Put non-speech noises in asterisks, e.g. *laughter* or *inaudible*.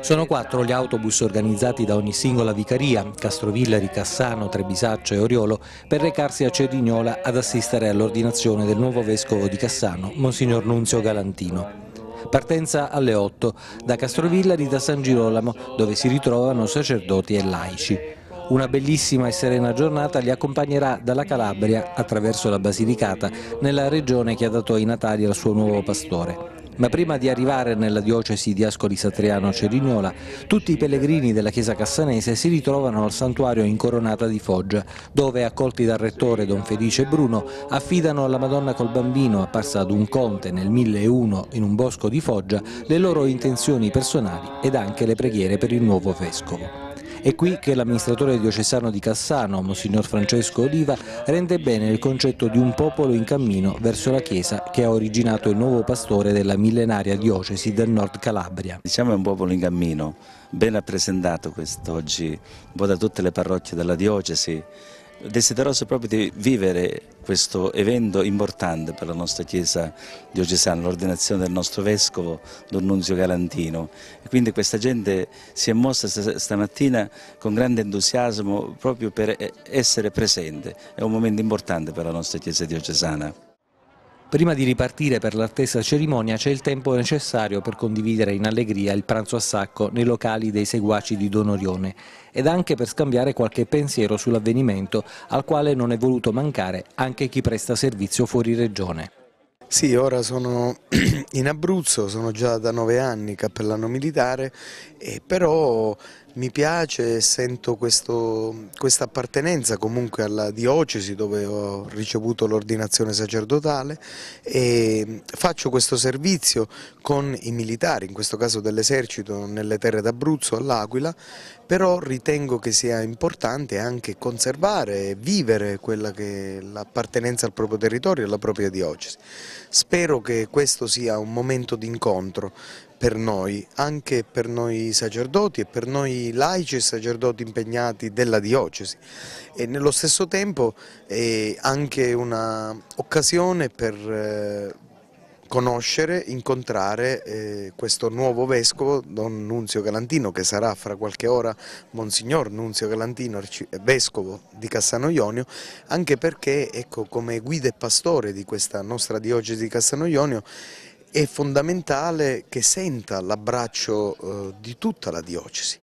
Sono quattro gli autobus organizzati da ogni singola vicaria, Castrovillari, Cassano, Trebisaccio e Oriolo, per recarsi a Cerignola ad assistere all'ordinazione del nuovo vescovo di Cassano, Monsignor Nunzio Galantino. Partenza alle 8 da Castrovillari da San Girolamo, dove si ritrovano sacerdoti e laici. Una bellissima e serena giornata li accompagnerà dalla Calabria attraverso la Basilicata nella regione che ha dato i natali al suo nuovo pastore. Ma prima di arrivare nella diocesi di Ascoli Satriano Cerignola, tutti i pellegrini della chiesa cassanese si ritrovano al santuario incoronata di Foggia, dove, accolti dal rettore Don Felice Bruno, affidano alla Madonna col Bambino, apparsa ad un conte nel 1001 in un bosco di Foggia, le loro intenzioni personali ed anche le preghiere per il nuovo vescovo. È qui che l'amministratore diocesano di Cassano, Monsignor Francesco Oliva, rende bene il concetto di un popolo in cammino verso la Chiesa che ha originato il nuovo pastore della millenaria diocesi del Nord Calabria. Diciamo è un popolo in cammino, ben rappresentato quest'oggi, un po' da tutte le parrocchie della diocesi Desideroso proprio di vivere questo evento importante per la nostra chiesa diocesana, l'ordinazione del nostro vescovo Don Nunzio Galantino. E quindi questa gente si è mossa stamattina con grande entusiasmo proprio per eh, essere presente. È un momento importante per la nostra chiesa diocesana. Prima di ripartire per l'attesa cerimonia c'è il tempo necessario per condividere in allegria il pranzo a sacco nei locali dei seguaci di Don Orione ed anche per scambiare qualche pensiero sull'avvenimento al quale non è voluto mancare anche chi presta servizio fuori regione. Sì, ora sono *clears throat* in Abruzzo, sono già da nove anni cappellano militare, e però mi piace, e sento questo, questa appartenenza comunque alla diocesi dove ho ricevuto l'ordinazione sacerdotale e faccio questo servizio con i militari, in questo caso dell'esercito, nelle terre d'Abruzzo, all'Aquila, però ritengo che sia importante anche conservare e vivere quella che l'appartenenza al proprio territorio e alla propria diocesi. Spero che questo sia un momento di incontro per noi, anche per noi sacerdoti e per noi laici e sacerdoti impegnati della diocesi e nello stesso tempo è anche un'occasione per eh, conoscere, incontrare eh, questo nuovo vescovo, Don Nunzio Galantino, che sarà fra qualche ora Monsignor Nunzio Galantino, vescovo di Cassano Ionio, anche perché ecco, come guida e pastore di questa nostra diocesi di Cassano Ionio è fondamentale che senta l'abbraccio eh, di tutta la diocesi.